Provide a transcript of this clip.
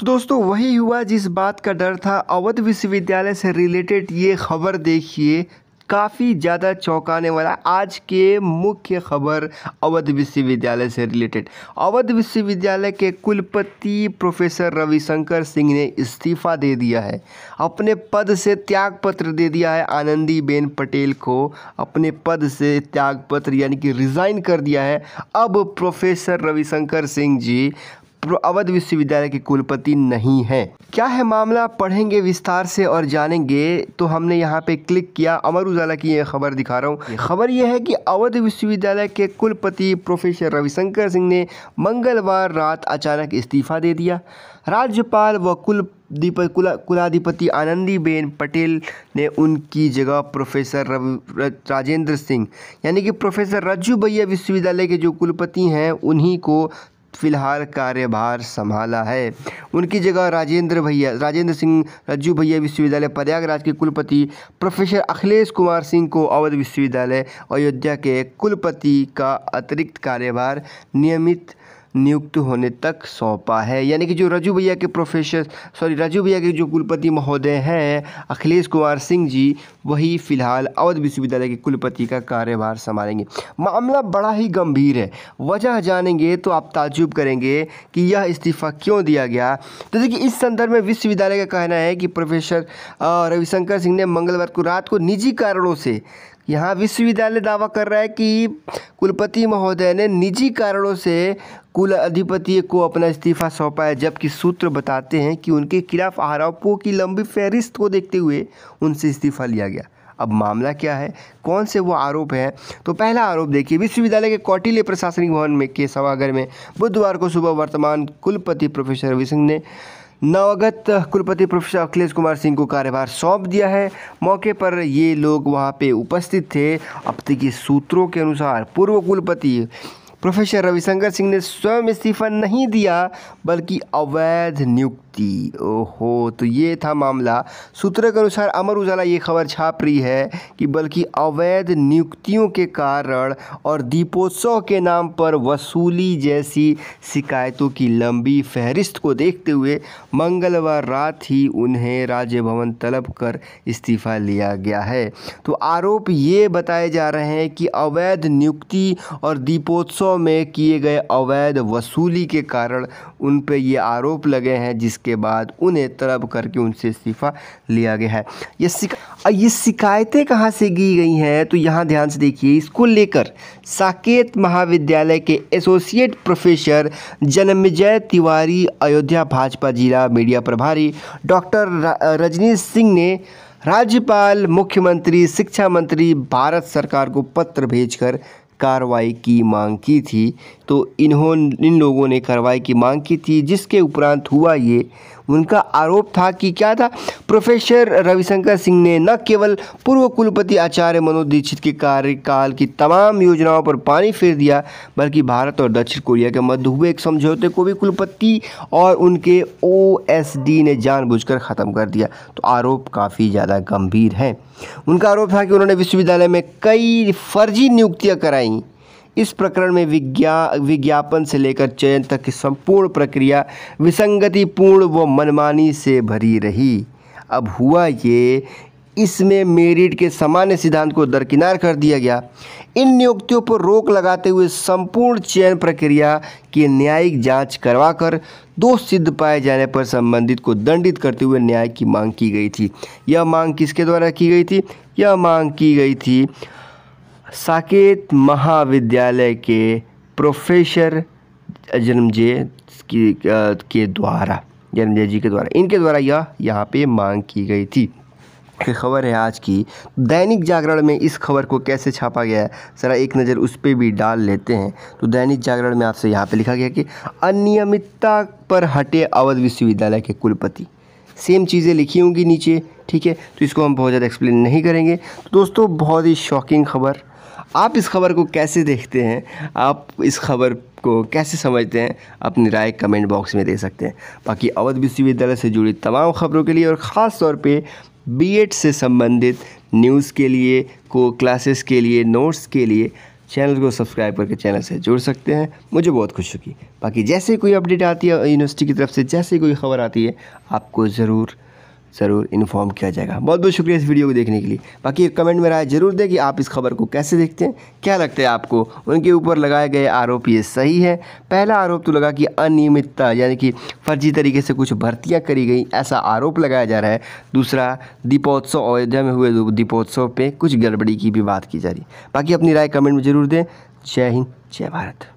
तो दोस्तों वही हुआ जिस बात का डर था अवध विश्वविद्यालय से रिलेटेड ये खबर देखिए काफ़ी ज़्यादा चौंकाने वाला आज के मुख्य खबर अवध विश्वविद्यालय से रिलेटेड अवध विश्वविद्यालय के कुलपति प्रोफेसर रविशंकर सिंह ने इस्तीफा दे दिया है अपने पद से त्यागपत्र दे दिया है आनंदी बेन पटेल को अपने पद से त्यागपत्र यानी कि रिज़ाइन कर दिया है अब प्रोफेसर रविशंकर सिंह जी अवध विश्वविद्यालय के कुलपति नहीं है क्या है मामला पढ़ेंगे विस्तार से और जानेंगे तो हमने यहाँ पे क्लिक किया अमर उजाला की यह खबर दिखा रहा हूँ खबर यह है कि अवध विश्वविद्यालय के कुलपति प्रोफेसर रविशंकर सिंह ने मंगलवार रात अचानक इस्तीफा दे दिया राज्यपाल व कुल दीप कुला कुलाधिपति आनंदीबेन पटेल ने उनकी जगह प्रोफेसर रवि राजेंद्र सिंह यानी कि प्रोफेसर रज्जू भैया विश्वविद्यालय के जो कुलपति हैं उन्हीं को फिलहाल कार्यभार संभाला है उनकी जगह राजेंद्र भैया राजेंद्र सिंह रज्जू भैया विश्वविद्यालय प्रयागराज के कुलपति प्रोफेसर अखिलेश कुमार सिंह को अवध विश्वविद्यालय अयोध्या के कुलपति का अतिरिक्त कार्यभार नियमित नियुक्त होने तक सौंपा है यानी कि जो रजू भैया के प्रोफेसर सॉरी रजू भैया के जो कुलपति महोदय हैं अखिलेश कुमार सिंह जी वही फिलहाल अवध विश्वविद्यालय के कुलपति का कार्यभार संभालेंगे मामला बड़ा ही गंभीर है वजह जानेंगे तो आप ताजुब करेंगे कि यह इस्तीफा क्यों दिया गया तो देखिए इस संदर्भ में विश्वविद्यालय का कहना है कि प्रोफेसर रविशंकर सिंह ने मंगलवार को रात को निजी कारणों से यहाँ विश्वविद्यालय दावा कर रहा है कि कुलपति महोदय ने निजी कारणों से कुल अधिपति को अपना इस्तीफा सौंपा है जबकि सूत्र बताते हैं कि उनके खिलाफ आरोपों की लंबी फहरिस्त को देखते हुए उनसे इस्तीफा लिया गया अब मामला क्या है कौन से वो आरोप हैं तो पहला आरोप देखिए विश्वविद्यालय के कौटिल्य प्रशासनिक भवन में के सभागार में बुधवार को सुबह वर्तमान कुलपति प्रोफेसर रवि सिंह ने नवगत कुलपति प्रोफेसर अखिलेश कुमार सिंह को कार्यभार सौंप दिया है मौके पर ये लोग वहाँ पे उपस्थित थे अब तक सूत्रों के अनुसार पूर्व कुलपति प्रोफेसर रविशंकर सिंह ने स्वयं इस्तीफा नहीं दिया बल्कि अवैध नियुक्त दी ओहो तो ये था मामला सूत्र के अनुसार अमर उजाला ये खबर छाप रही है कि बल्कि अवैध नियुक्तियों के कारण और दीपोत्सव के नाम पर वसूली जैसी शिकायतों की लंबी फहरिस्त को देखते हुए मंगलवार रात ही उन्हें राज्य भवन तलब कर इस्तीफा लिया गया है तो आरोप ये बताए जा रहे हैं कि अवैध नियुक्ति और दीपोत्सव में किए गए अवैध वसूली के कारण उन पर ये आरोप लगे हैं जिस इसके बाद उन्हें तलब करके उनसे इस्तीफ़ा लिया गया है ये शिका ये शिकायतें कहाँ से की गई हैं तो यहाँ ध्यान से देखिए इसको लेकर साकेत महाविद्यालय के एसोसिएट प्रोफेसर जन्मजय तिवारी अयोध्या भाजपा जिला मीडिया प्रभारी डॉक्टर रजनीश सिंह ने राज्यपाल मुख्यमंत्री शिक्षा मंत्री भारत सरकार को पत्र भेजकर कार्रवाई की मांग की थी तो इन्होंने इन लोगों ने कार्रवाई की मांग की थी जिसके उपरांत हुआ ये उनका आरोप था कि क्या था प्रोफेसर रविशंकर सिंह ने न केवल पूर्व कुलपति आचार्य मनोज दीक्षित के कार्यकाल की तमाम योजनाओं पर पानी फेर दिया बल्कि भारत और दक्षिण कोरिया के मध्य हुए एक समझौते को भी कुलपति और उनके ओ ने जानबूझकर ख़त्म कर दिया तो आरोप काफ़ी ज़्यादा गंभीर है उनका आरोप था कि उन्होंने विश्वविद्यालय में कई फर्जी नियुक्तियाँ कराई इस प्रकरण में विज्ञा विज्ञापन से लेकर चयन तक की संपूर्ण प्रक्रिया विसंगतिपूर्ण व मनमानी से भरी रही अब हुआ ये इसमें मेरिट के सामान्य सिद्धांत को दरकिनार कर दिया गया इन नियुक्तियों पर रोक लगाते हुए संपूर्ण चयन प्रक्रिया की न्यायिक जांच करवाकर दोष सिद्ध पाए जाने पर संबंधित को दंडित करते हुए न्याय की मांग की गई थी यह मांग किसके द्वारा की गई थी यह मांग की गई थी साकेत महाविद्यालय के प्रोफेसर जन्मजय की के द्वारा जन्मजय जी के द्वारा इनके द्वारा यह यहाँ पे मांग की गई थी खबर है आज की दैनिक जागरण में इस खबर को कैसे छापा गया है ज़रा एक नज़र उस पर भी डाल लेते हैं तो दैनिक जागरण में आपसे यहाँ पे लिखा गया कि अनियमितता पर हटे अवध विश्वविद्यालय के कुलपति सेम चीज़ें लिखी होंगी नीचे ठीक है तो इसको हम बहुत ज़्यादा एक्सप्लेन नहीं करेंगे तो दोस्तों बहुत ही शॉकिंग खबर आप इस खबर को कैसे देखते हैं आप इस खबर को कैसे समझते हैं अपनी राय कमेंट बॉक्स में दे सकते हैं बाकी अवध विश्वविद्यालय से जुड़ी तमाम खबरों के लिए और ख़ास तौर पे बीएड से संबंधित न्यूज़ के लिए को क्लासेस के लिए नोट्स के लिए चैनल को सब्सक्राइब करके चैनल से जुड़ सकते हैं मुझे बहुत खुशी होगी बाकी जैसे कोई अपडेट आती है यूनिवर्सिटी की तरफ से जैसे कोई खबर आती है आपको ज़रूर ज़रूर इन्फॉर्म किया जाएगा बहुत बहुत शुक्रिया इस वीडियो को देखने के लिए बाकी कमेंट में राय जरूर दें कि आप इस खबर को कैसे देखते हैं क्या लगता है आपको उनके ऊपर लगाए गए आरोप ये सही है पहला आरोप तो लगा कि अनियमितता यानी कि फर्जी तरीके से कुछ भर्तियाँ करी गई ऐसा आरोप लगाया जा रहा है दूसरा दीपोत्सव अयोध्या में हुए दीपोत्सव पर कुछ गड़बड़ी की भी बात की जा रही बाकी अपनी राय कमेंट में ज़रूर दें जय हिंद जय भारत